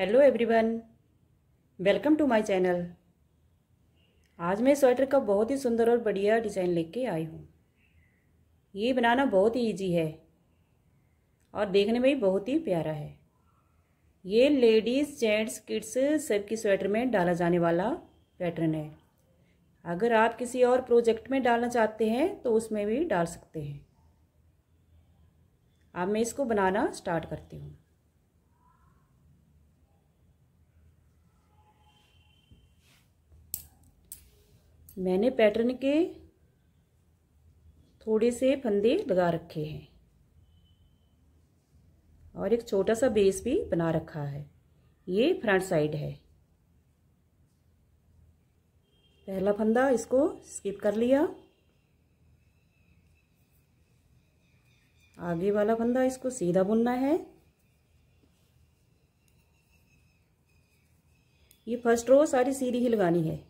hello everyone welcome to my channel आज मैं sweater का बहुत ही सुंदर और बढ़िया डिज़ाइन लेके आई हूँ ये बनाना बहुत ही इजी है और देखने में भी बहुत ही प्यारा है ये लेडीज़ जेंट्स किड्स सबकी स्वेटर में डाला जाने वाला पैटर्न है अगर आप किसी और प्रोजेक्ट में डालना चाहते हैं तो उसमें भी डाल सकते हैं अब मैं इसको बनाना स्टार्ट करती हूँ मैंने पैटर्न के थोड़े से फंदे लगा रखे हैं और एक छोटा सा बेस भी बना रखा है ये फ्रंट साइड है पहला फंदा इसको स्किप कर लिया आगे वाला फंदा इसको सीधा बुनना है ये फर्स्ट रो सारी सीधी ही लगानी है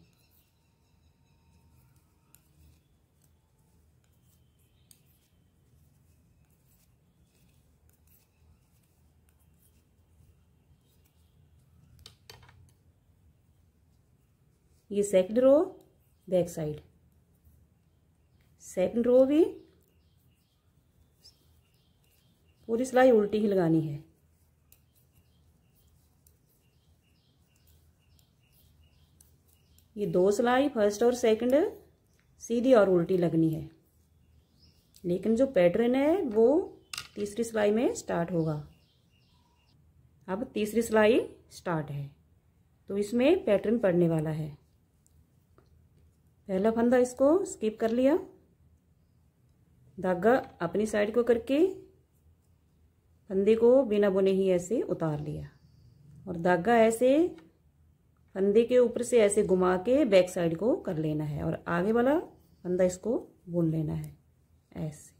ये second row back side second row भी पूरी सिलाई उल्टी ही लगानी है ये दो सिलाई फर्स्ट और सेकंड सीधी और उल्टी लगनी है लेकिन जो पैटर्न है वो तीसरी सिलाई में स्टार्ट होगा अब तीसरी सिलाई स्टार्ट है तो इसमें पैटर्न पड़ने वाला है पहला फंदा इसको स्किप कर लिया धागा अपनी साइड को करके फंदे को बिना बुने ही ऐसे उतार लिया और धागा ऐसे फंदे के ऊपर से ऐसे घुमा के बैक साइड को कर लेना है और आगे वाला फंदा इसको बुन लेना है ऐसे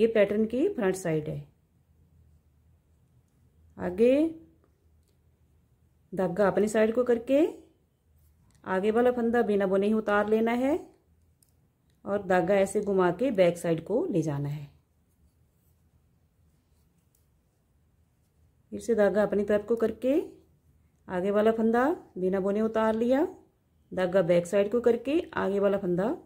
ये पैटर्न की फ्रंट साइड है आगे धागा अपनी साइड को करके आगे वाला फंदा बिना बुने ही उतार लेना है और धागा ऐसे घुमा के बैक साइड को ले जाना है फिर से धागा अपनी तरफ को करके आगे वाला फंदा बिना बुने उतार लिया धागा बैक साइड को करके आगे वाला फंदा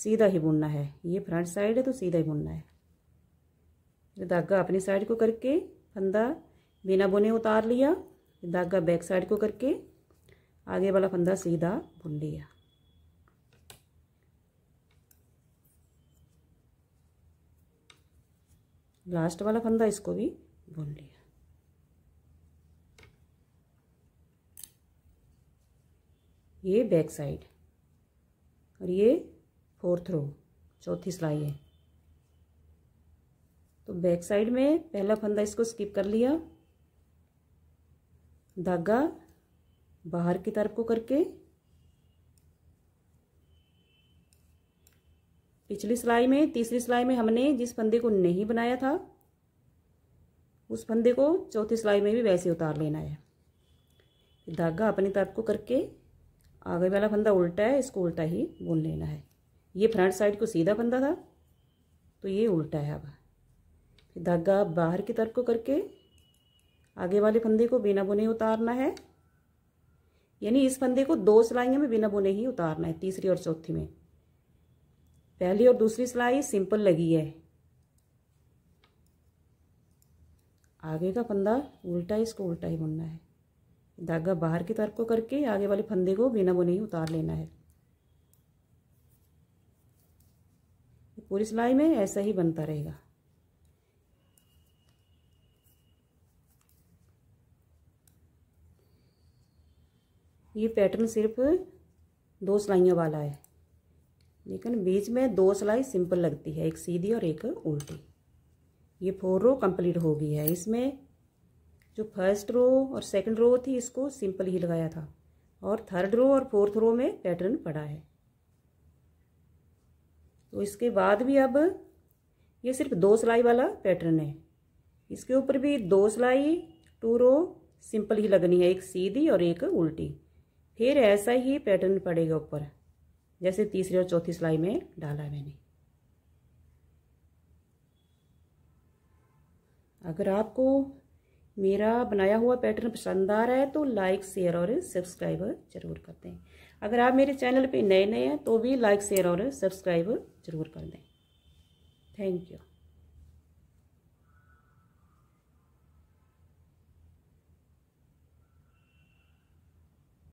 सीधा ही बुनना है ये फ्रंट साइड है तो सीधा ही बुनना है धागा अपनी साइड को करके फंदा बिना बुने उतार लिया धागा बैक साइड को करके आगे वाला फंदा सीधा बुन लिया लास्ट वाला फंदा इसको भी बुन लिया ये बैक साइड और ये फोर्थ रो चौथी सिलाई है तो बैक साइड में पहला फंदा इसको स्किप कर लिया धागा बाहर की तरफ को करके पिछली सिलाई में तीसरी सिलाई में हमने जिस फंदे को नहीं बनाया था उस फंदे को चौथी सिलाई में भी वैसे उतार लेना है धागा अपनी तरफ को करके आगे वाला फंदा उल्टा है इसको उल्टा ही बुन लेना है ये फ्रंट साइड को सीधा फंदा था तो ये उल्टा है अब धागा बाहर की तरफ को करके आगे वाले फंदे को बिना बुने उतारना है यानी इस फंदे को दो सिलाइयों में बिना बुने ही उतारना है तीसरी और चौथी में पहली और दूसरी सिलाई सिंपल लगी है आगे का फंदा उल्टा है इसको उल्टा ही बुनना है धागा बाहर की तरफ को करके आगे वाले फंदे को बिना बुने ही उतार लेना है पूरी सिलाई में ऐसा ही बनता रहेगा ये पैटर्न सिर्फ दो सिलाइयों वाला है लेकिन बीच में दो सिलाई सिंपल लगती है एक सीधी और एक उल्टी ये फोर रो कंप्लीट हो गई है इसमें जो फर्स्ट रो और सेकंड रो थी इसको सिंपल ही लगाया था और थर्ड रो और फोर्थ रो में पैटर्न पड़ा है तो इसके बाद भी अब ये सिर्फ दो सिलाई वाला पैटर्न है इसके ऊपर भी दो सिलाई टू रो सिंपल ही लगनी है एक सीधी और एक उल्टी फिर ऐसा ही पैटर्न पड़ेगा ऊपर जैसे तीसरी और चौथी सिलाई में डाला मैंने अगर आपको मेरा बनाया हुआ पैटर्न पसंद आ रहा है तो लाइक शेयर और सब्सक्राइब जरूर कर दें अगर आप मेरे चैनल पे नए नए हैं तो भी लाइक शेयर और सब्सक्राइब जरूर कर दें थैंक यू